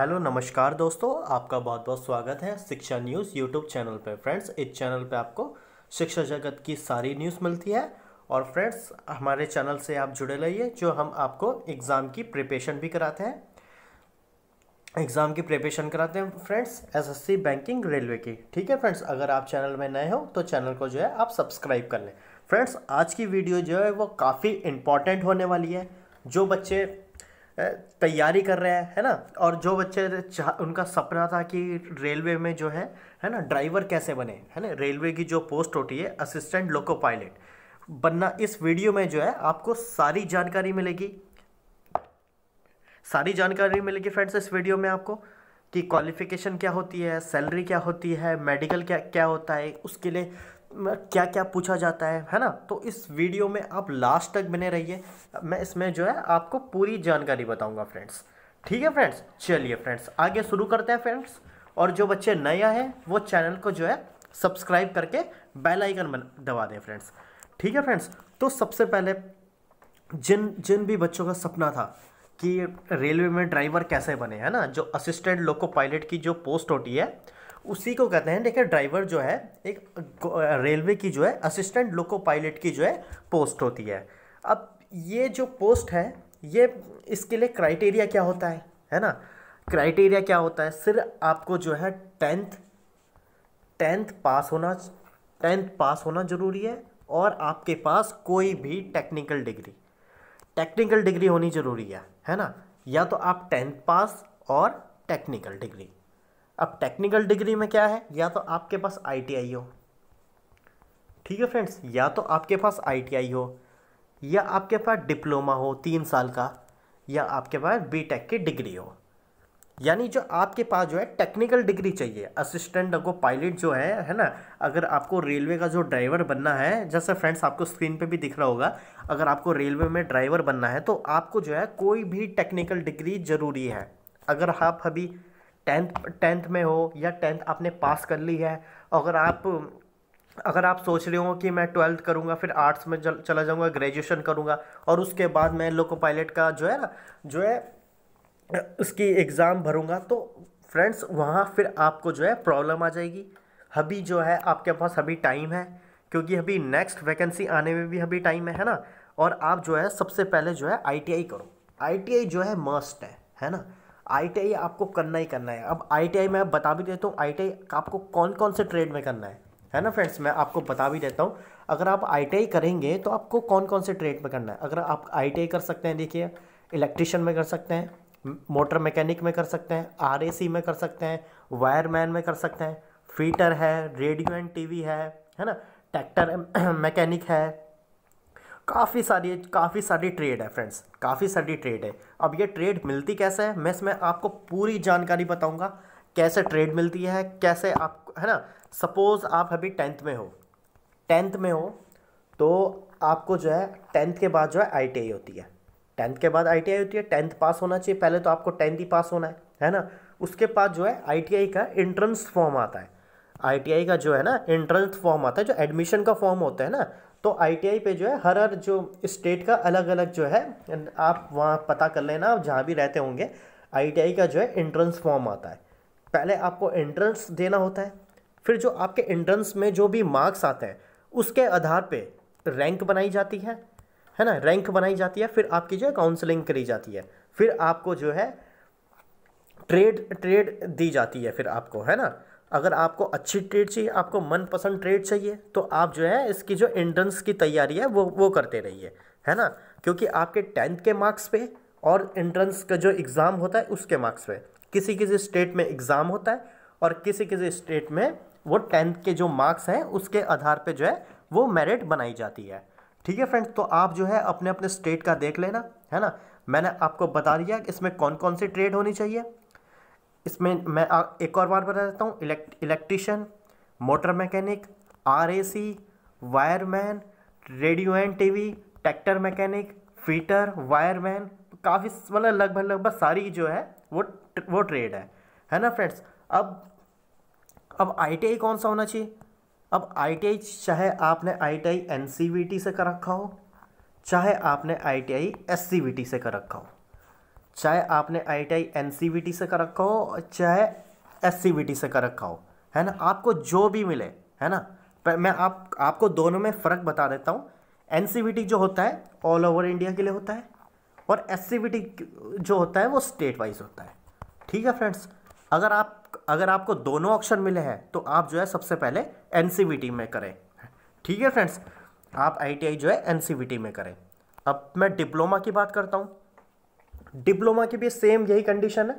hello नमस्कार दोस्तों आपका बहुत बहुत स्वागत है शिक्षा न्यूज़ यूट्यूब चैनल पर फ्रेंड्स इस चैनल पर आपको शिक्षा जगत की सारी न्यूज़ मिलती है और फ्रेंड्स हमारे चैनल से आप जुड़े रहिए जो हम आपको एग्ज़ाम की प्रिपेशन भी कराते हैं एग्ज़ाम की प्रिपेशन कराते हैं फ्रेंड्स एसएससी बैंकिंग रेलवे की ठीक है फ्रेंड्स अगर आप चैनल में नए हो तो चैनल को जो है आप सब्सक्राइब कर लें फ्रेंड्स आज की वीडियो जो है वो काफ़ी इम्पॉर्टेंट होने वाली है जो बच्चे तैयारी कर रहे हैं है ना और जो बच्चे उनका सपना था कि रेलवे में जो है है ना ड्राइवर कैसे बने है ना रेलवे की जो पोस्ट होती है असिस्टेंट लोको पायलट बनना इस वीडियो में जो है आपको सारी जानकारी मिलेगी सारी जानकारी मिलेगी फ्रेंड्स इस वीडियो में आपको कि क्वालिफ़िकेशन क्या होती है सैलरी क्या होती है मेडिकल क्या क्या होता है उसके लिए क्या क्या पूछा जाता है है ना तो इस वीडियो में आप लास्ट तक बने रहिए मैं इसमें जो है आपको पूरी जानकारी बताऊंगा फ्रेंड्स ठीक है फ्रेंड्स चलिए फ्रेंड्स आगे शुरू करते हैं फ्रेंड्स और जो बच्चे नया है वो चैनल को जो है सब्सक्राइब करके बेल आइकन दबा दें फ्रेंड्स ठीक है फ्रेंड्स तो सबसे पहले जिन जिन भी बच्चों का सपना था कि रेलवे में ड्राइवर कैसे बने है ना जो असिस्टेंट लोको पायलट की जो पोस्ट होती है उसी को कहते हैं देखिए ड्राइवर जो है एक रेलवे की जो है असिस्टेंट लोको पायलट की जो है पोस्ट होती है अब ये जो पोस्ट है ये इसके लिए क्राइटेरिया क्या होता है है ना क्राइटेरिया क्या होता है सिर्फ आपको जो है टेंथ टेंथ पास होना टेंथ पास होना ज़रूरी है और आपके पास कोई भी टेक्निकल डिग्री टेक्निकल डिग्री होनी ज़रूरी है है ना या तो आप टेंथ पास और टेक्निकल डिग्री अब टेक्निकल डिग्री में क्या है या तो आपके पास आई हो ठीक है फ्रेंड्स या तो आपके पास आई हो या आपके पास डिप्लोमा हो तीन साल का या आपके पास बी टेक की डिग्री हो यानी जो आपके पास जो है टेक्निकल डिग्री चाहिए असिस्टेंट को पायलट जो है है ना अगर आपको रेलवे का जो ड्राइवर बनना है जैसे फ्रेंड्स आपको स्क्रीन पे भी दिख रहा होगा अगर आपको रेलवे में ड्राइवर बनना है तो आपको जो है कोई भी टेक्निकल डिग्री ज़रूरी है अगर आप हाँ अभी टेंथ टेंथ में हो या टेंथ आपने पास कर ली है अगर आप अगर आप सोच रहे हो कि मैं ट्वेल्थ करूँगा फिर आर्ट्स में चला जाऊँगा ग्रेजुएशन करूँगा और उसके बाद मैं लोको पायलट का जो है ना जो है उसकी एग्ज़ाम भरूँगा तो फ्रेंड्स वहाँ फिर आपको जो है प्रॉब्लम आ जाएगी अभी जो है आपके पास अभी टाइम है क्योंकि अभी नेक्स्ट वैकेंसी आने में भी अभी टाइम है है ना और आप जो है सबसे पहले जो है आई करो आई जो है मस्ट है है ना आई आपको करना ही करना है अब आई मैं बता भी देता हूँ आई आपको कौन कौन से ट्रेड में करना है है ना फ्रेंड्स मैं आपको बता भी देता हूँ अगर आप आई करेंगे तो आपको कौन कौन से ट्रेड में करना है अगर आप आई कर सकते हैं देखिए इलेक्ट्रिशियन में कर सकते हैं मोटर मैकेनिक में कर सकते हैं आर में कर सकते हैं वायरमैन में कर सकते हैं फीटर है रेडियो एंड टी है है ना ट्रैक्टर मैकेनिक है काफ़ी सारी काफ़ी सारी ट्रेड है फ्रेंड्स काफ़ी सारी ट्रेड है अब ये ट्रेड मिलती कैसे है मैं इसमें आपको पूरी जानकारी बताऊंगा कैसे ट्रेड मिलती है कैसे आप है ना सपोज़ आप अभी टेंथ में हो टेंथ में हो तो आपको जो है टेंथ के बाद जो है आई होती है टेंथ के बाद आई होती है टेंथ पास होना चाहिए पहले तो आपको टेंथ ही पास होना है है ना उसके बाद जो है आई का एंट्रेंस फॉर्म आता है आई का जो है ना एंट्रेंस फॉर्म आता है जो एडमिशन का फॉर्म होता है ना तो आईटीआई पे जो है हर हर जो स्टेट का अलग अलग जो है आप वहाँ पता कर लेना आप जहाँ भी रहते होंगे आईटीआई का जो है एंट्रेंस फॉर्म आता है पहले आपको एंट्रेंस देना होता है फिर जो आपके एंट्रेंस में जो भी मार्क्स आते हैं उसके आधार पे रैंक बनाई जाती है है ना रैंक बनाई जाती है फिर आपकी जो है काउंसलिंग करी जाती है फिर आपको जो है ट्रेड ट्रेड दी जाती है फिर आपको है ना अगर आपको अच्छी ट्रेड चाहिए आपको मनपसंद ट्रेड चाहिए तो आप जो है इसकी जो एंट्रेंस की तैयारी है वो वो करते रहिए है ना क्योंकि आपके टेंथ के मार्क्स पे और एंट्रेंस का जो एग्ज़ाम होता है उसके मार्क्स पे किसी किसी स्टेट में एग्ज़ाम होता है और किसी किसी स्टेट में वो टेंथ के जो मार्क्स हैं उसके आधार पर जो है वो मेरिट बनाई जाती है ठीक है फ्रेंड्स तो आप जो है अपने अपने स्टेट का देख लेना है ना मैंने आपको बता दिया कि इसमें कौन कौन सी ट्रेड होनी चाहिए इसमें मैं एक और बार बता देता हूँ electrician motor mechanic RAC wireman radio and TV tractor mechanic fitter wireman काफ़ी मतलब लगभग लगभग सारी जो है वो वो ट्रेड है है ना फ्रेंड्स अब अब आई कौन सा होना चाहिए अब आई चाहे आपने आई टी से कर रखा हो चाहे आपने आई टी से कर रखा हो चाहे आपने I T I N C B T से कर रखा हो चाहे एस सी बी टी से कर रखा हो है ना आपको जो भी मिले है ना पर मैं आप आपको दोनों में फ़र्क बता देता हूँ एन सी बी टी जो होता है ऑल ओवर इंडिया के लिए होता है और एस सी बी टी जो होता है वो स्टेट वाइज होता है ठीक है फ्रेंड्स अगर आप अगर आपको दोनों ऑप्शन मिले हैं तो आप जो है सबसे पहले एन सी बी टी में करें ठीक है फ्रेंड्स आप आई टी आई जो है एन सी बी टी में करें अब मैं डिप्लोमा की बात करता हूँ डिप्लोमा की भी सेम यही कंडीशन है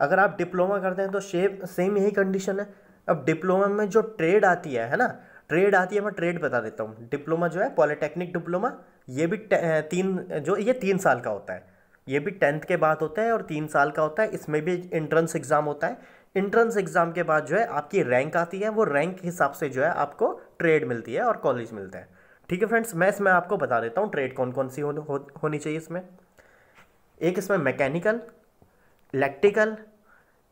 अगर आप डिप्लोमा करते हैं तो सेम सेम यही कंडीशन है अब डिप्लोमा में जो ट्रेड आती है है ना ट्रेड आती है मैं ट्रेड बता देता हूँ डिप्लोमा जो है पॉलिटेक्निक डिप्लोमा ये भी तीन जो ये तीन साल का होता है ये भी टेंथ के बाद होता है और तीन साल का होता है इसमें भी इंट्रेंस एग्ज़ाम होता है इंट्रेंस एग्ज़ाम के बाद जो है आपकी रैंक आती है वो रैंक के हिसाब से जो है आपको ट्रेड मिलती है और कॉलेज मिलता है ठीक है फ्रेंड्स मैं इसमें आपको बता देता हूँ ट्रेड कौन कौन सी हो, हो, होनी चाहिए इसमें एक इसमें मैकेनिकल इलेक्ट्रिकल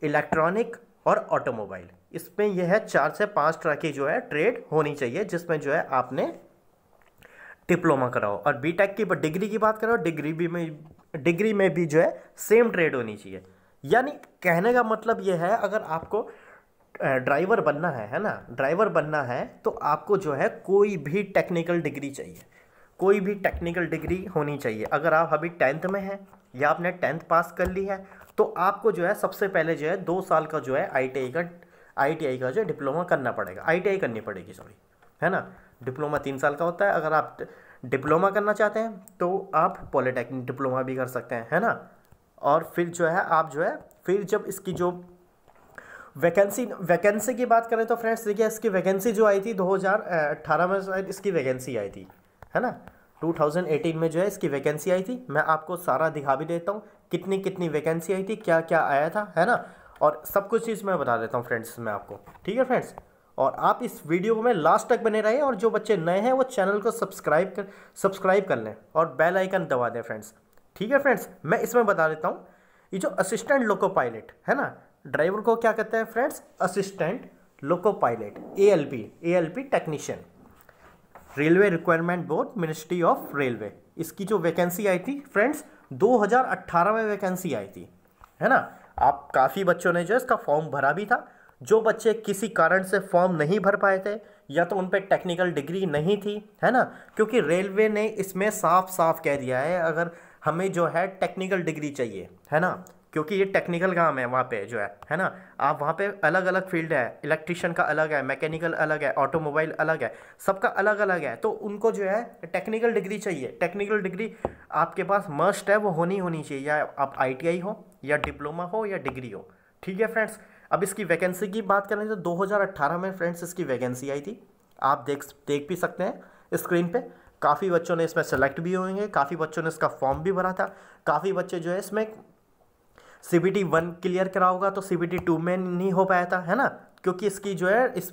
इलेक्ट्रॉनिक और ऑटोमोबाइल इसमें यह है चार से पाँच तरह की जो है ट्रेड होनी चाहिए जिसमें जो है आपने डिप्लोमा कराओ और बी टेक की डिग्री की बात करो डिग्री भी में डिग्री में भी जो है सेम ट्रेड होनी चाहिए यानी कहने का मतलब यह है अगर आपको ड्राइवर बनना है है ना ड्राइवर बनना है तो आपको जो है कोई भी टेक्निकल डिग्री चाहिए कोई भी टेक्निकल डिग्री होनी चाहिए अगर आप अभी टेंथ में हैं या आपने टेंथ पास कर ली है तो आपको जो है सबसे पहले जो है दो साल का जो है आई का आई का जो डिप्लोमा करना पड़ेगा आई करनी पड़ेगी सॉरी है ना डिप्लोमा तीन साल का होता है अगर आप डिप्लोमा करना चाहते हैं तो आप पॉलिटेक्निक डिप्लोमा भी कर सकते हैं है ना और फिर जो है आप जो है फिर जब इसकी जो वैकेंसी वैकेंसी की बात करें तो फ्रेंड्स देखिए इसकी वैकेंसी जो आई थी 2018 में शायद इसकी वैकेंसी आई थी है ना 2018 में जो है इसकी वैकेंसी आई थी मैं आपको सारा दिखा भी देता हूँ कितनी कितनी वैकेंसी आई थी क्या क्या आया था है ना और सब कुछ चीज़ मैं बता देता हूँ फ्रेंड्स मैं आपको ठीक है फ्रेंड्स और आप इस वीडियो को में लास्ट तक बने रहें और जो बच्चे नए हैं वो चैनल को सब्सक्राइब कर सब्सक्राइब कर लें और बेल आइकन दबा दें फ्रेंड्स ठीक है फ्रेंड्स मैं इसमें बता देता हूँ ये जो असिस्टेंट लोको पायलट है ना ड्राइवर को क्या कहते हैं friends assistant loco pilot A L P A L P technician railway requirement board ministry of railway इसकी जो वैकेंसी आई थी फ्रेंड्स 2018 में वैकेंसी आई थी है ना आप काफ़ी बच्चों ने जो इसका फॉर्म भरा भी था जो बच्चे किसी कारण से फॉर्म नहीं भर पाए थे या तो उन पर टेक्निकल डिग्री नहीं थी है ना क्योंकि रेलवे ने इसमें साफ साफ कह दिया है अगर हमें जो है टेक्निकल डिग्री चाहिए है ना क्योंकि ये टेक्निकल काम है वहाँ पे जो है है ना आप वहाँ पे अलग अलग फील्ड है इलेक्ट्रिशियन का अलग है मैकेनिकल अलग है ऑटोमोबाइल अलग है सबका अलग अलग है तो उनको जो है टेक्निकल डिग्री चाहिए टेक्निकल डिग्री आपके पास मस्ट है वो होनी होनी चाहिए या आप आई हो या डिप्लोमा हो या डिग्री हो ठीक है फ्रेंड्स अब इसकी वैकेंसी की बात करें तो 2018 में फ्रेंड्स इसकी वैकेंसी आई थी आप देख देख भी सकते हैं स्क्रीन पे काफ़ी बच्चों ने इसमें सेलेक्ट भी होंगे काफ़ी बच्चों ने इसका फॉर्म भी भरा था काफ़ी बच्चे जो है इसमें C B T one clear करा होगा तो सी बी टी टू में नहीं हो पाया था है ना क्योंकि इसकी जो है इस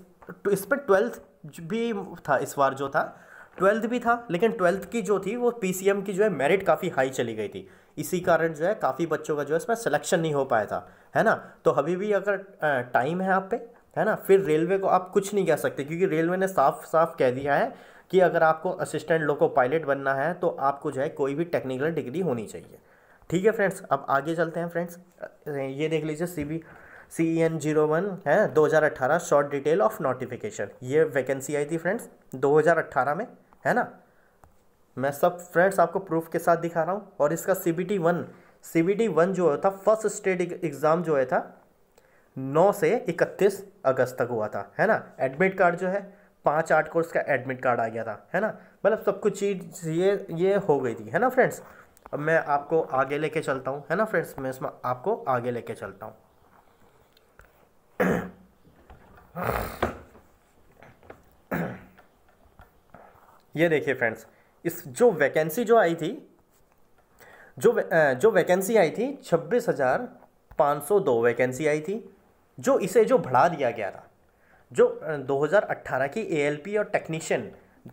इस पर ट्वेल्थ भी था इस बार जो था ट्वेल्थ भी था लेकिन ट्वेल्थ की जो थी वो पी की जो है मेरिट काफ़ी हाई चली गई थी इसी कारण जो है काफ़ी बच्चों का जो है इसमें सिलेक्शन नहीं हो पाया था है ना तो अभी भी अगर टाइम है आप पे है ना फिर रेलवे को आप कुछ नहीं कह सकते क्योंकि रेलवे ने साफ साफ कह दिया है कि अगर आपको असिस्टेंट लोको पायलट बनना है तो आपको जो है कोई भी टेक्निकल डिग्री होनी चाहिए ठीक है फ्रेंड्स अब आगे चलते हैं फ्रेंड्स ये देख लीजिए C B C N zero one है 2018 शॉर्ट डिटेल ऑफ नोटिफिकेशन ये वैकेंसी आई थी फ्रेंड्स 2018 में है ना मैं सब फ्रेंड्स आपको प्रूफ के साथ दिखा रहा हूँ और इसका C B T one C B T one जो था फर्स्ट स्टेट एग्ज़ाम जो है था 9 से 31 अगस्त तक हुआ था है ना एडमिट कार्ड जो है पाँच आठ कोर्स का एडमिट कार्ड आ गया था है ना मतलब सब कुछ चीज़ ये ये हो गई थी है ना फ्रेंड्स अब मैं आपको आगे लेके चलता हूँ है ना फ्रेंड्स मैं इसमें आपको आगे लेके चलता हूँ ये देखिए फ्रेंड्स इस जो वैकेंसी जो आई थी जो वे, जो वैकेंसी आई थी छब्बीस हज़ार पाँच सौ दो वैकेंसी आई थी जो इसे जो बढ़ा दिया गया था जो 2018 की एएलपी और टेक्नीशियन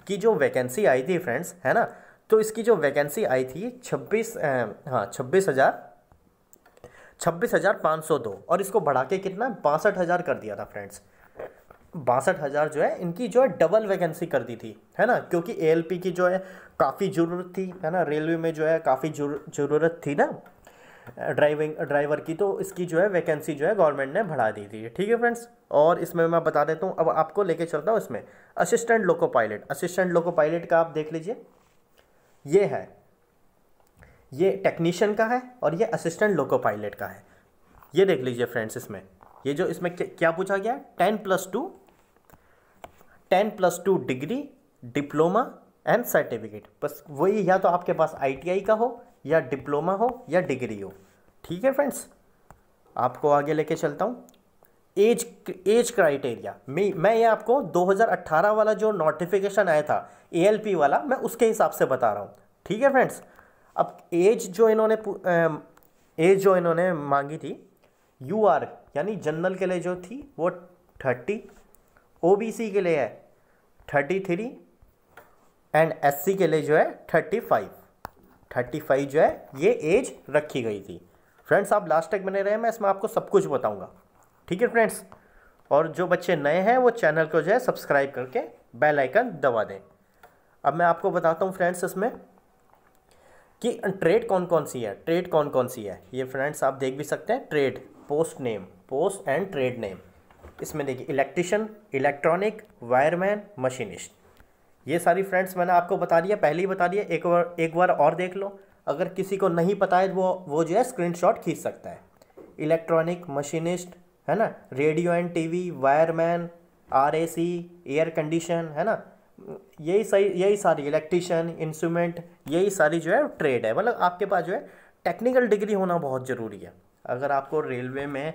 की जो वैकेंसी आई थी फ्रेंड्स है ना तो इसकी जो वैकेंसी आई थी छब्बीस हाँ छब्बीस हज़ार छब्बीस हज़ार पाँच सौ दो और इसको बढ़ा के कितना बासठ हज़ार कर दिया था फ्रेंड्स बासठ हज़ार जो है इनकी जो है डबल वैकेंसी कर दी थी है ना क्योंकि ए की जो है काफ़ी ज़रूरत थी है ना रेलवे में जो है काफ़ी ज़रूरत थी ना ड्राइविंग ड्राइवर की तो इसकी जो है वैकेंसी जो है गवर्नमेंट ने बढ़ा दी थी ठीक है फ्रेंड्स और इसमें मैं बता देता हूँ अब आपको लेके चलता हूँ इसमें assistant loco pilot assistant loco pilot का आप देख लीजिए ये है ये टेक्नीशियन का है और ये असिस्टेंट लोको पायलट का है ये देख लीजिए फ्रेंड्स इसमें ये जो इसमें क्या पूछा गया ten plus two ten plus two degree diploma and certificate बस वही या तो आपके पास आईटीआई का हो या डिप्लोमा हो या डिग्री हो ठीक है फ्रेंड्स आपको आगे लेके चलता हूँ एज एज क्राइटेरिया मैं मैं ये आपको 2018 वाला जो नोटिफिकेशन आया था ए वाला मैं उसके हिसाब से बता रहा हूँ ठीक है फ्रेंड्स अब एज जो इन्होंने एज जो इन्होंने मांगी थी यू आर यानी जनरल के लिए जो थी वो थर्टी ओ के लिए है थर्टी थ्री एंड एस के लिए जो है थर्टी फाइव थर्टी फाइव जो है ये एज रखी गई थी फ्रेंड्स आप लास्ट टेक बने रहे मैं इसमें आपको सब कुछ बताऊंगा ठीक है फ्रेंड्स और जो बच्चे नए हैं वो चैनल को जो है सब्सक्राइब करके बेल आइकन दबा दें अब मैं आपको बताता हूँ फ्रेंड्स इसमें कि ट्रेड कौन कौन सी है ट्रेड कौन कौन सी है ये फ्रेंड्स आप देख भी सकते हैं trade post name post and trade name इसमें देखिए इलेक्ट्रिशियन इलेक्ट्रॉनिक वायरमैन मशीनिस्ट ये सारी फ्रेंड्स मैंने आपको बता दिया पहले ही बता दिया एक बार एक बार और देख लो अगर किसी को नहीं पता है वो वो जो है स्क्रीनशॉट खींच सकता है इलेक्ट्रॉनिक मशीनिस्ट है ना radio and TV wireman R A C air condition है ना यही सही यही सारी इलेक्ट्रिशियन इंस्ट्रूमेंट यही सारी जो है ट्रेड है मतलब आपके पास जो है टेक्निकल डिग्री होना बहुत ज़रूरी है अगर आपको रेलवे में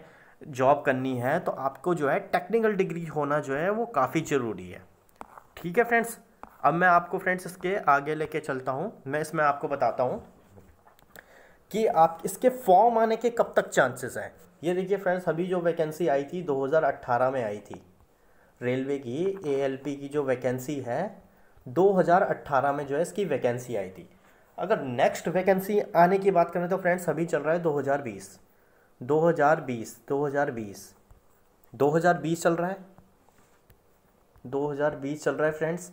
जॉब करनी है तो आपको जो है टेक्निकल डिग्री होना जो है वो काफ़ी ज़रूरी है ठीक है फ्रेंड्स अब मैं आपको फ्रेंड्स इसके आगे लेके चलता हूँ मैं इसमें आपको बताता हूँ कि आप इसके फॉर्म आने के कब तक चांसेस हैं ये देखिए फ्रेंड्स अभी जो वैकेंसी आई थी 2018 में आई थी रेलवे की ए की जो वैकेंसी है 2018 में जो है इसकी वैकेंसी आई थी अगर नेक्स्ट वैकेंसी आने की बात करें तो फ्रेंड्स अभी चल रहा है 2020 2020 2020 बीस चल रहा है 2020 चल रहा है फ्रेंड्स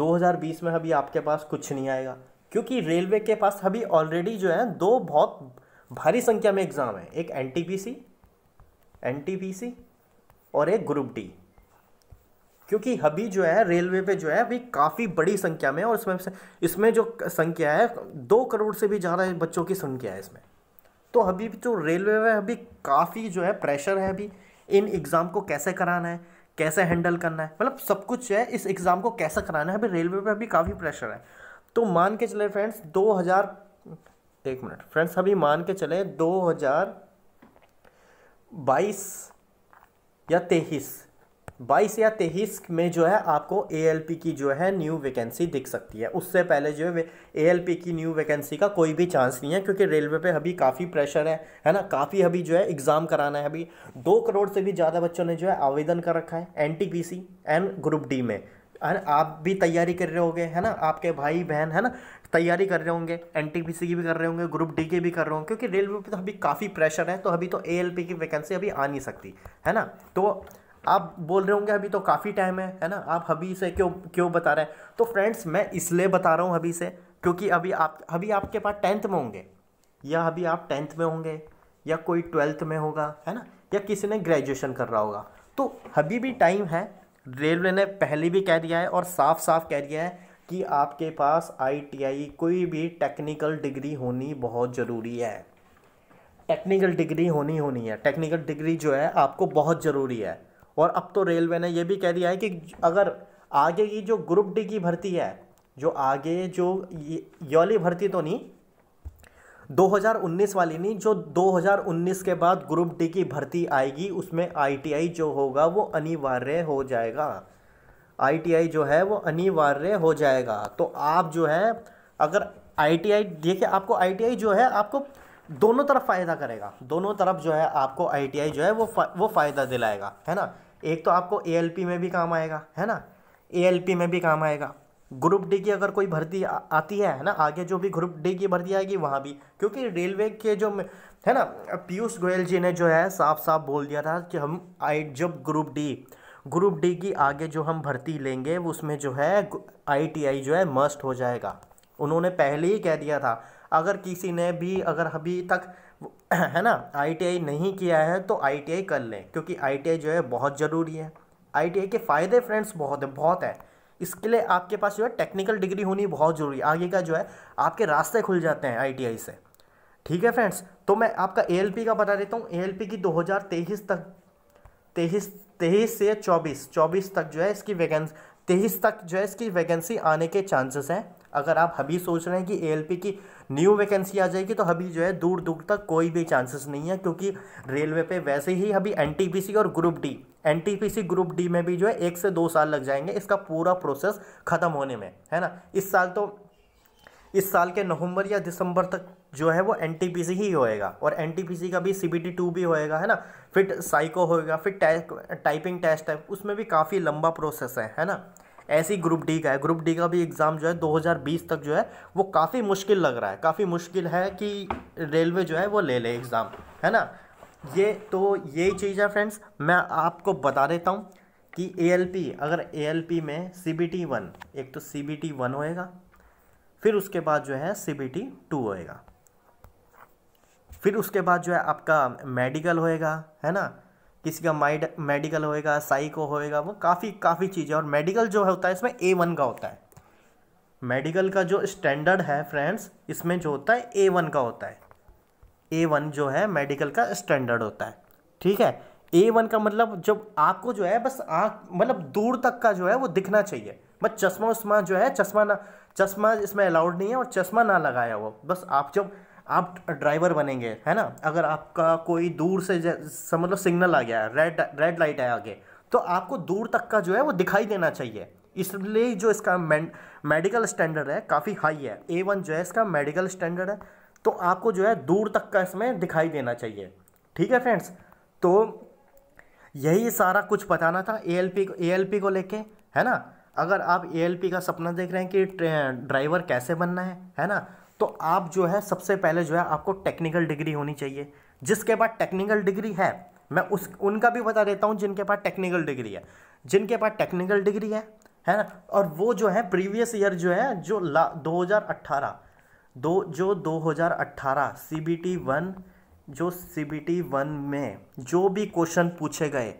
2020 में अभी आपके पास कुछ नहीं आएगा क्योंकि रेलवे के पास अभी ऑलरेडी जो है दो बहुत भारी संख्या में एग्ज़ाम है एक एन टी पी और एक ग्रुप डी क्योंकि अभी जो है रेलवे पे जो है अभी काफ़ी बड़ी संख्या में और इसमें इसमें जो संख्या है दो करोड़ से भी ज़्यादा बच्चों की संख्या है इसमें तो अभी जो रेलवे में अभी काफ़ी जो है प्रेशर है अभी इन एग्ज़ाम को कैसे कराना है कैसे हैंडल करना है मतलब सब कुछ है इस एग्ज़ाम को कैसे कराना है अभी रेलवे पर अभी काफ़ी प्रेशर है तो मान के चले फ्रेंड्स 2000 एक मिनट फ्रेंड्स अभी मान के चले 2022 या 23 बाईस या तेईस में जो है आपको ए की जो है न्यू वैकेंसी दिख सकती है उससे पहले जो है ए की न्यू वैकेंसी का कोई भी चांस नहीं है क्योंकि रेलवे पे अभी काफ़ी प्रेशर है है ना काफ़ी अभी जो है एग्ज़ाम कराना है अभी दो करोड़ से भी ज़्यादा बच्चों ने जो है आवेदन कर रखा है एन एंड ग्रुप डी में आप भी तैयारी कर रहे होगे है ना आपके भाई बहन है ना तैयारी कर रहे होंगे एन टी पी सी की भी कर रहे होंगे ग्रुप डी के भी कर रहे होंगे क्योंकि रेलवे पर तो अभी काफ़ी प्रेशर है तो अभी तो ए एल पी की वैकेंसी अभी आ नहीं सकती है ना तो आप बोल रहे होंगे अभी तो काफ़ी टाइम है है ना आप अभी से क्यों क्यों बता रहे हैं तो फ्रेंड्स मैं इसलिए बता रहा हूँ अभी से क्योंकि अभी आप अभी आपके पास टेंथ में होंगे या अभी आप टेंथ में होंगे या कोई ट्वेल्थ में होगा है ना या किसी ने ग्रेजुएशन कर रहा होगा तो अभी भी टाइम है रेलवे ने पहले भी कह दिया है और साफ साफ कह दिया है कि आपके पास आईटीआई कोई भी टेक्निकल डिग्री होनी बहुत ज़रूरी है टेक्निकल डिग्री होनी होनी है टेक्निकल डिग्री जो है आपको बहुत ज़रूरी है और अब तो रेलवे ने यह भी कह दिया है कि अगर आगे की जो ग्रुप डी की भर्ती है जो आगे जो यौली भर्ती तो नहीं 2019 वाली नहीं जो 2019 के बाद ग्रुप डी की भर्ती आएगी उसमें आईटीआई जो होगा वो अनिवार्य हो जाएगा आईटीआई जो है वो अनिवार्य हो जाएगा तो आप जो है अगर आईटीआई देखिए आपको आईटीआई जो है आपको दोनों तरफ फ़ायदा करेगा दोनों तरफ जो है आपको आईटीआई जो है वो फा, वो फ़ायदा दिलाएगा है ना एक तो आपको एएलपी में भी काम आएगा है ना एएलपी में भी काम आएगा ग्रुप डी की अगर कोई भर्ती आती आती है ना आगे जो भी ग्रुप डी की भर्ती आएगी वहाँ भी क्योंकि रेलवे के जो है ना पीयूष गोयल जी ने जो है साफ साफ बोल दिया था कि हम आई जब ग्रुप डी ग्रुप डी की आगे जो हम भर्ती लेंगे उसमें जो है आईटीआई जो है मस्ट हो जाएगा उन्होंने पहले ही कह दिया था अगर किसी ने भी अगर अभी तक है ना आईटीआई नहीं किया है तो आईटीआई कर लें क्योंकि आईटीआई जो है बहुत ज़रूरी है आईटीआई के फ़ायदे फ्रेंड्स बहुत है बहुत है इसके लिए आपके पास जो है टेक्निकल डिग्री होनी बहुत ज़रूरी है आगे का जो है आपके रास्ते खुल जाते हैं आई से ठीक है फ्रेंड्स तो मैं आपका ए का बता देता हूँ ए की दो तक तेईस तेईस से चौबीस चौबीस तक जो है इसकी वैकेंसी तेईस तक जो है इसकी वैकेंसी आने के चांसेस हैं अगर आप अभी सोच रहे हैं कि ए की न्यू वैकेंसी आ जाएगी तो अभी जो है दूर दूर तक कोई भी चांसेस नहीं है क्योंकि रेलवे पे वैसे ही अभी एन और group D N group D में भी जो है एक से दो साल लग जाएंगे इसका पूरा प्रोसेस ख़त्म होने में है ना इस साल तो इस साल के नवंबर या दिसंबर तक जो है वो एन ही होएगा और एन का भी सी बी भी होएगा है ना फिर साइको होएगा फिर टाइपिंग टेस्ट है उसमें भी काफ़ी लंबा प्रोसेस है है ना ऐसी ग्रुप डी का है ग्रुप डी का भी एग्ज़ाम जो है 2020 तक जो है वो काफ़ी मुश्किल लग रहा है काफ़ी मुश्किल है कि रेलवे जो है वो ले ले एग्ज़ाम है ना ये तो यही चीज़ है फ्रेंड्स मैं आपको बता देता हूँ कि ए अगर ए में सी बी टी वन एक तो सी बी टी वन होएगा फिर उसके बाद जो है सी बी टी टू होएगा फिर उसके बाद जो है आपका मेडिकल होएगा है ना किसी का माइड मेडिकल होएगा साइको होएगा वो काफ़ी काफ़ी चीज़ें और मेडिकल जो है होता है इसमें ए वन का होता है मेडिकल का जो स्टैंडर्ड है फ्रेंड्स इसमें जो होता है ए वन का होता है ए वन जो है मेडिकल का स्टैंडर्ड होता है ठीक है ए वन का मतलब जब आपको जो है बस आँख मतलब दूर तक का जो है वो दिखना चाहिए बस चश्मा उस्मा जो है चश्मा ना चश्मा इसमें अलाउड नहीं है और चश्मा ना लगाया वो बस आप जब आप ड्राइवर बनेंगे है ना अगर आपका कोई दूर से मतलब सिग्नल आ गया है रेड रेड लाइट है आगे तो आपको दूर तक का जो है वो दिखाई देना चाहिए इसलिए जो इसका मेडिकल स्टैंडर्ड है काफ़ी हाई है ए वन जो है इसका मेडिकल स्टैंडर्ड है तो आपको जो है दूर तक का इसमें दिखाई देना चाहिए ठीक है फ्रेंड्स तो यही सारा कुछ बताना था A L P A L P को लेके है ना अगर आप ए एल पी का सपना देख रहे हैं कि ड्राइवर कैसे बनना है है ना तो आप जो है सबसे पहले जो है आपको टेक्निकल डिग्री होनी चाहिए जिसके पास टेक्निकल डिग्री है मैं उस उनका भी बता देता हूँ जिनके पास टेक्निकल डिग्री है जिनके पास टेक्निकल डिग्री है है ना और वो जो है प्रीवियस ईयर जो है जो ला दो हज़ार अट्ठारह दो जो दो हज़ार अट्ठारह सी बी टी वन जो सी बी टी वन में जो भी क्वेश्चन पूछे गए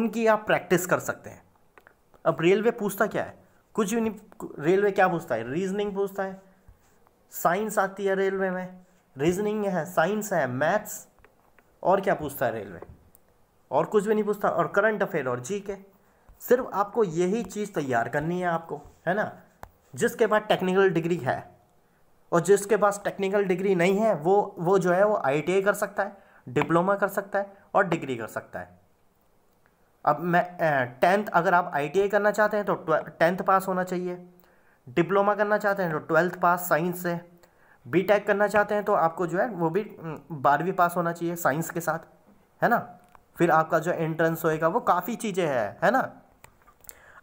उनकी आप प्रैक्टिस कर सकते हैं अब रेलवे पूछता क्या है कुछ भी नहीं रेलवे क्या पूछता है रीजनिंग पूछता है साइंस आती है रेलवे में रीजनिंग है साइंस है मैथ्स और क्या पूछता है रेलवे और कुछ भी नहीं पूछता और करंट अफेयर और जी के सिर्फ आपको यही चीज़ तैयार करनी है आपको है ना जिसके पास टेक्निकल डिग्री है और जिसके पास टेक्निकल डिग्री नहीं है वो वो जो है वो आई कर सकता है डिप्लोमा कर सकता है और डिग्री कर सकता है अब मैं टेंथ अगर आप आई करना चाहते हैं तो टेंथ पास होना चाहिए डिप्लोमा करना चाहते हैं तो ट्वेल्थ पास साइंस से बी टेक करना चाहते हैं तो आपको जो है वो भी बारहवीं पास होना चाहिए साइंस के साथ है ना फिर आपका जो एंट्रेंस होएगा वो काफ़ी चीज़ें हैं है ना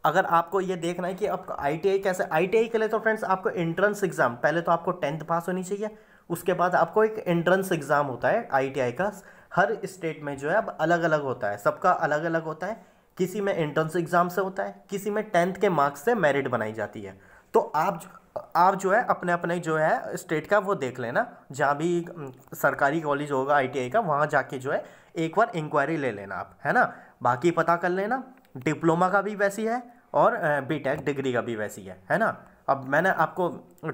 अगर आपको ये देखना है कि आप आई कैसे आई के लिए तो फ्रेंड्स आपको एंट्रेंस एग्ज़ाम पहले तो आपको टेंथ पास होनी चाहिए उसके बाद आपको एक एंट्रेंस एग्ज़ाम होता है आई का हर स्टेट में जो है अब अलग अलग होता है सबका अलग अलग होता है किसी में एंट्रेंस एग्ज़ाम से होता है किसी में टेंथ के मार्क्स से मेरिट बनाई जाती है तो आप आप जो है अपने अपने जो है स्टेट का वो देख लेना जहाँ भी सरकारी कॉलेज होगा आईटीआई का वहाँ जाके जो है एक बार इंक्वायरी ले लेना आप है ना बाकी पता कर लेना डिप्लोमा का भी वैसी है और बीटेक डिग्री का भी वैसी है है ना अब मैंने आपको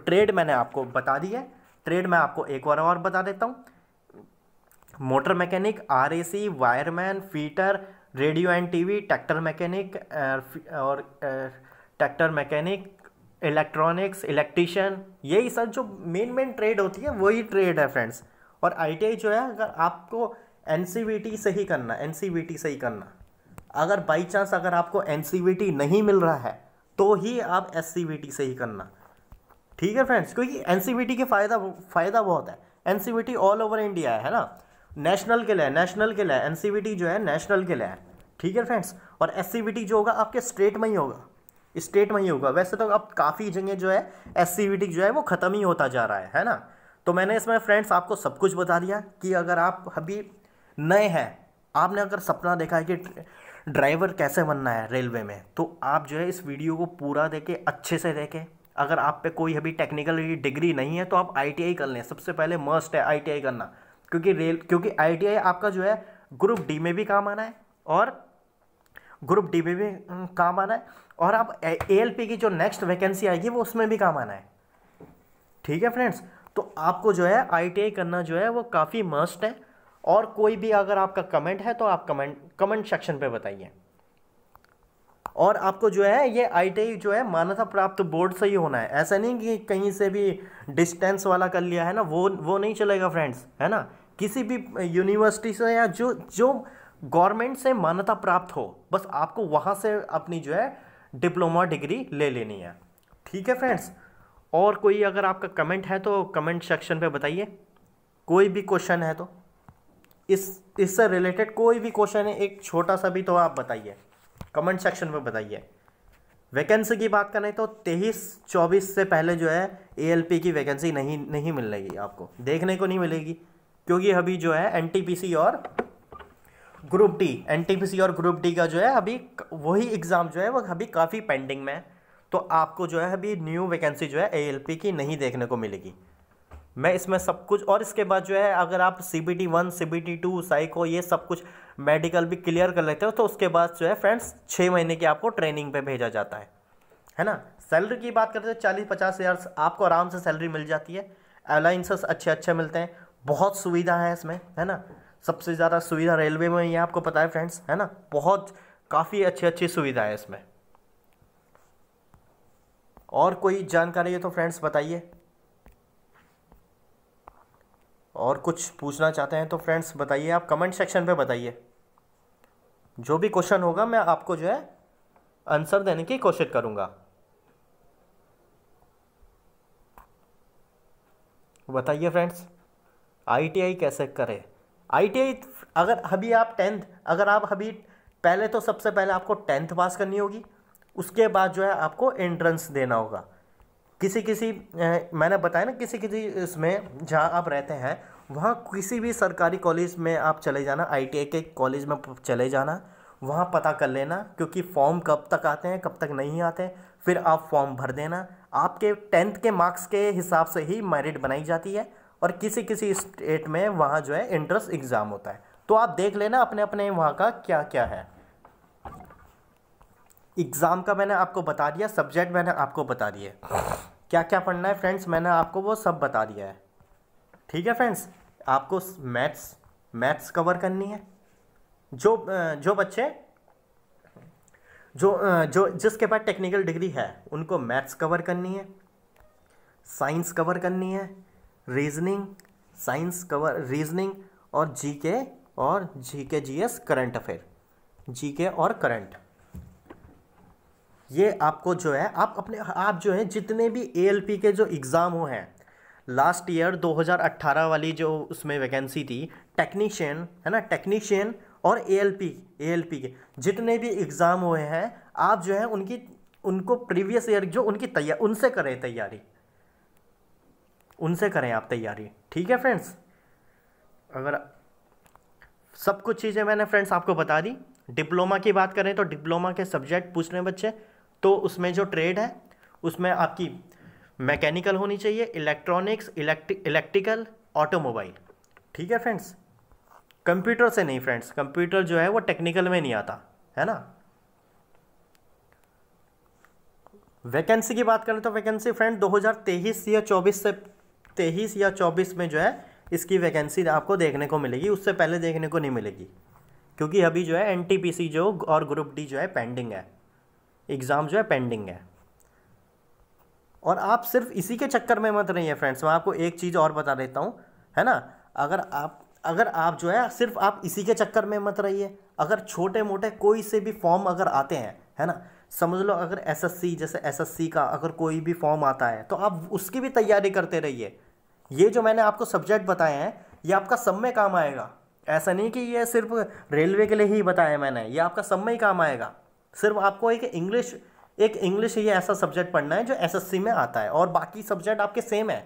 ट्रेड मैंने आपको बता दी है ट्रेड मैं आपको एक बार और बता देता हूँ motor mechanic C wireman fitter radio and TV tractor mechanic और ट्रैक्टर मैकेनिक इलेक्ट्रॉनिक्स इलेक्ट्रिशियन यही सब जो मेन मेन ट्रेड होती है वही ट्रेड है फ्रेंड्स और आई जो है अगर आपको एन से ही करना एन से ही करना अगर बाई चांस अगर आपको एन नहीं मिल रहा है तो ही आप एस से ही करना ठीक है फ्रेंड्स क्योंकि एन के फ़ायदा फ़ायदा बहुत है एन ऑल ओवर इंडिया है, ना नेशनल के लिए नेशनल के लिए एन जो है नेशनल के लिए ठीक है फ्रेंड्स और एस जो होगा आपके स्टेट में ही होगा स्टेट में ही होगा वैसे तो अब काफ़ी जगह जो है एस जो है वो ख़त्म ही होता जा रहा है है ना तो मैंने इसमें फ्रेंड्स आपको सब कुछ बता दिया कि अगर आप अभी नए हैं आपने अगर सपना देखा है कि ड्राइवर कैसे बनना है रेलवे में तो आप जो है इस वीडियो को पूरा देखें अच्छे से देखें अगर आप पे कोई अभी टेक्निकल डिग्री नहीं है तो आप आईटीआई कर लें सबसे पहले मस्ट है आईटीआई करना क्योंकि रेल क्योंकि आईटीआई आपका जो है ग्रुप डी में भी काम आना है और ग्रुप डी में भी काम आना है और अब ए की जो नेक्स्ट वैकेंसी आएगी वो उसमें भी काम आना है ठीक है फ्रेंड्स तो आपको जो है आई करना जो है वो काफ़ी मस्ट है और कोई भी अगर आपका कमेंट है तो आप कमेंट कमेंट सेक्शन पे बताइए और आपको जो है ये आई जो है मान्यता प्राप्त बोर्ड से ही होना है ऐसा नहीं कि कहीं से भी डिस्टेंस वाला कर लिया है ना वो वो नहीं चलेगा फ्रेंड्स है ना किसी भी यूनिवर्सिटी से या जो जो गवर्नमेंट से मान्यता प्राप्त हो बस आपको वहाँ से अपनी जो है डिप्लोमा डिग्री ले लेनी है ठीक है फ्रेंड्स और कोई अगर आपका कमेंट है तो कमेंट सेक्शन पे बताइए कोई भी क्वेश्चन है तो इस इससे रिलेटेड कोई भी क्वेश्चन है एक छोटा सा भी तो आप बताइए कमेंट सेक्शन पे बताइए वैकेंसी की बात करें तो तेईस चौबीस से पहले जो है ए की वैकेंसी नहीं नहीं मिल रही आपको देखने को नहीं मिलेगी क्योंकि अभी जो है एन और ग्रुप डी एन और ग्रुप डी का जो है अभी वही एग्ज़ाम जो है वो अभी काफ़ी पेंडिंग में है तो आपको जो है अभी न्यू वैकेंसी जो है ए की नहीं देखने को मिलेगी मैं इसमें सब कुछ और इसके बाद जो है अगर आप C B T one C B T two psycho ये सब कुछ मेडिकल भी क्लियर कर लेते हो तो उसके बाद जो है फ्रेंड्स छः महीने की आपको ट्रेनिंग पे भेजा जाता है है ना सैलरी की बात करते हैं चालीस पचास हज़ार आपको आराम से सैलरी मिल जाती है अलाइंसेस अच्छे अच्छे मिलते हैं बहुत सुविधा है इसमें है ना सबसे ज़्यादा सुविधा रेलवे में ही है आपको पता है फ्रेंड्स है ना बहुत काफ़ी अच्छी अच्छी सुविधा है इसमें और कोई जानकारी है तो फ्रेंड्स बताइए और कुछ पूछना चाहते हैं तो फ्रेंड्स बताइए आप कमेंट सेक्शन पे बताइए जो भी क्वेश्चन होगा मैं आपको जो है आंसर देने की कोशिश करूंगा बताइए फ्रेंड्स आईटीआई कैसे करें आई अगर अभी आप टेंथ अगर आप अभी पहले तो सबसे पहले आपको टेंथ पास करनी होगी उसके बाद जो है आपको एंट्रेंस देना होगा किसी किसी मैंने बताया ना किसी किसी इसमें जहाँ आप रहते हैं वहाँ किसी भी सरकारी कॉलेज में आप चले जाना आईटीआई के कॉलेज में चले जाना वहाँ पता कर लेना क्योंकि फॉर्म कब तक आते हैं कब तक नहीं आते फिर आप फॉर्म भर देना आपके टेंथ के मार्क्स के हिसाब से ही मेरिट बनाई जाती है और किसी किसी स्टेट में वहाँ जो है एंट्रेंस एग्ज़ाम होता है तो आप देख लेना अपने अपने वहाँ का क्या क्या है एग्ज़ाम का मैंने आपको बता दिया सब्जेक्ट मैंने आपको बता दिए क्या क्या पढ़ना है फ्रेंड्स मैंने आपको वो सब बता दिया है ठीक है फ्रेंड्स आपको मैथ्स मैथ्स कवर करनी है जो जो बच्चे जो जो जिसके पास टेक्निकल डिग्री है उनको मैथ्स कवर करनी है साइंस कवर करनी है रीजनिंग साइंस कवर रीजनिंग और जीके और GK GS current affair GK और करंट ये आपको जो है आप अपने आप जो है जितने भी एएलपी के जो एग्ज़ाम हो हैं लास्ट ईयर 2018 वाली जो उसमें वैकेंसी थी टेक्नीशियन है ना टेक्नीशियन और एएलपी एएलपी के जितने भी एग्ज़ाम हुए हैं आप जो है उनकी उनको प्रीवियस ईयर जो उनकी तैयार उनसे करें तैयारी उनसे करें आप तैयारी ठीक है फ्रेंड्स अगर सब कुछ चीज़ें मैंने फ्रेंड्स आपको बता दी डिप्लोमा की बात करें तो डिप्लोमा के सब्जेक्ट पूछ रहे हैं बच्चे तो उसमें जो ट्रेड है उसमें आपकी मैकेनिकल होनी चाहिए इलेक्ट्रॉनिक्स इलेक्ट्रिकल ऑटोमोबाइल ठीक है फ्रेंड्स कंप्यूटर से नहीं फ्रेंड्स कंप्यूटर जो है वो टेक्निकल में नहीं आता है ना वैकेंसी की बात करें तो वैकेंसी फ्रेंड 2023 या 24 से तेईस या चौबीस में जो है इसकी वैकेंसी आपको देखने को मिलेगी उससे पहले देखने को नहीं मिलेगी क्योंकि अभी जो है एन जो और ग्रुप डी जो है पेंडिंग है एग्ज़ाम जो है पेंडिंग है और आप सिर्फ इसी के चक्कर में मत रहिए फ्रेंड्स मैं आपको एक चीज़ और बता देता हूँ है ना अगर आप अगर आप जो है सिर्फ आप इसी के चक्कर में मत रहिए अगर छोटे मोटे कोई से भी फॉर्म अगर आते हैं है ना समझ लो अगर एसएससी जैसे एसएससी का अगर कोई भी फॉर्म आता है तो आप उसकी भी तैयारी करते रहिए ये जो मैंने आपको सब्जेक्ट बताए हैं ये आपका सब में काम आएगा ऐसा नहीं कि ये सिर्फ रेलवे के लिए ही बताया मैंने ये आपका सब में ही काम आएगा सिर्फ आपको एक इंग्लिश एक इंग्लिश ये ऐसा सब्जेक्ट पढ़ना है जो एसएससी में आता है और बाकी सब्जेक्ट आपके सेम है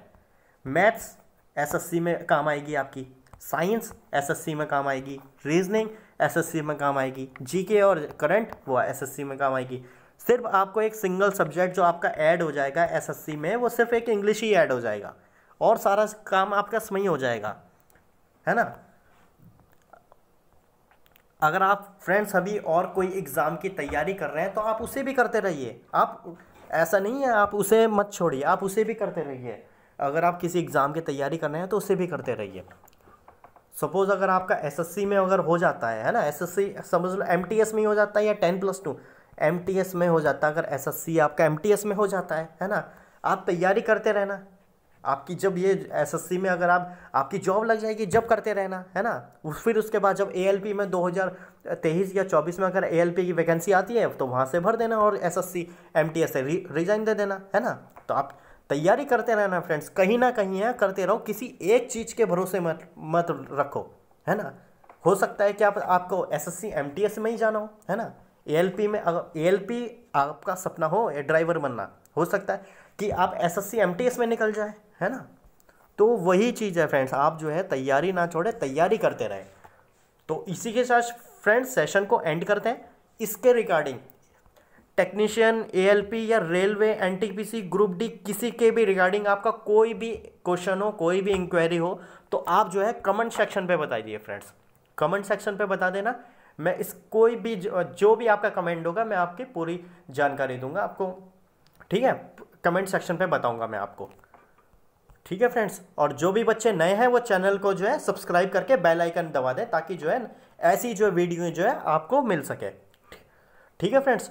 मैथ्स एसएससी में काम आएगी आपकी साइंस एसएससी में काम आएगी रीजनिंग एसएससी में काम आएगी जीके और करंट वो एसएससी में काम आएगी सिर्फ आपको एक सिंगल सब्जेक्ट जो आपका ऐड हो जाएगा एसएससी में वो सिर्फ एक इंग्लिश ही ऐड हो जाएगा और सारा काम आपका समय हो जाएगा है ना अगर आप फ्रेंड्स अभी और कोई एग्ज़ाम की तैयारी कर रहे हैं तो आप उसे भी करते रहिए आप ऐसा नहीं है आप उसे मत छोड़िए आप उसे भी करते रहिए अगर आप किसी एग्ज़ाम की तैयारी कर रहे हैं तो उसे भी करते रहिए सपोज़ अगर आपका एसएससी में अगर हो जाता है है ना एसएससी समझ लो एमटीएस में ही हो जाता है या टेन प्लस टू एमटीएस में हो जाता है अगर एसएससी आपका एमटीएस में हो जाता है है ना आप तैयारी करते रहना आपकी जब ये एसएससी में अगर आप आपकी जॉब लग जाएगी जब करते रहना है ना उस फिर उसके बाद जब एएलपी में 2023 या 24 में अगर एएलपी की वैकेंसी आती है तो वहाँ से भर देना और एसएससी एमटीएस से रिजाइन दे देना है ना तो आप तैयारी करते रहना फ्रेंड्स कहीं ना कहीं है करते रहो किसी एक चीज़ के भरोसे मत मत रखो है ना हो सकता है कि आप आपको टी एस में ही जाना हो है ना पी में अगर पी आपका सपना हो ड्राइवर बनना हो सकता है कि आप टी एस में निकल जाए है ना तो वही चीज़ है फ्रेंड्स आप जो है तैयारी ना छोड़े तैयारी करते रहें तो इसी के साथ फ्रेंड्स सेशन को एंड करते हैं इसके रिगार्डिंग टेक्नीशियन एएलपी या रेलवे एनटीपीसी ग्रुप डी किसी के भी रिगार्डिंग आपका कोई भी क्वेश्चन हो कोई भी इंक्वायरी हो तो आप जो है कमेंट सेक्शन पे दिए फ्रेंड्स कमेंट सेक्शन पे बता देना मैं इस कोई भी जो, जो भी आपका कमेंट होगा मैं आपकी पूरी जानकारी दूंगा आपको ठीक है कमेंट सेक्शन पे बताऊंगा मैं आपको ठीक है फ्रेंड्स और जो भी बच्चे नए हैं वो चैनल को जो है सब्सक्राइब करके बेल आइकन दबा दें ताकि जो है ऐसी जो वीडियो जो है आपको मिल सके ठीक है फ्रेंड्स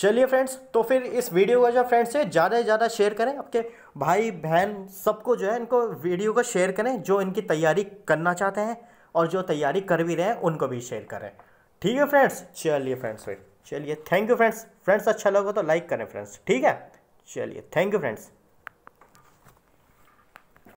चलिए फ्रेंड्स तो फिर इस वीडियो को जो फ्रेंड्स से ज़्यादा से ज़्यादा शेयर करें आपके भाई बहन सबको जो है इनको वीडियो को शेयर करें जो इनकी तैयारी करना चाहते हैं और जो तैयारी कर भी रहे हैं उनको भी शेयर करें ठीक है फ्रेंड्स चलिए फ्रेंड्स फिर चलिए थैंक यू फ्रेंड्स फ्रेंड्स अच्छा लगे तो लाइक करें फ्रेंड्स ठीक है चलिए थैंक यू फ्रेंड्स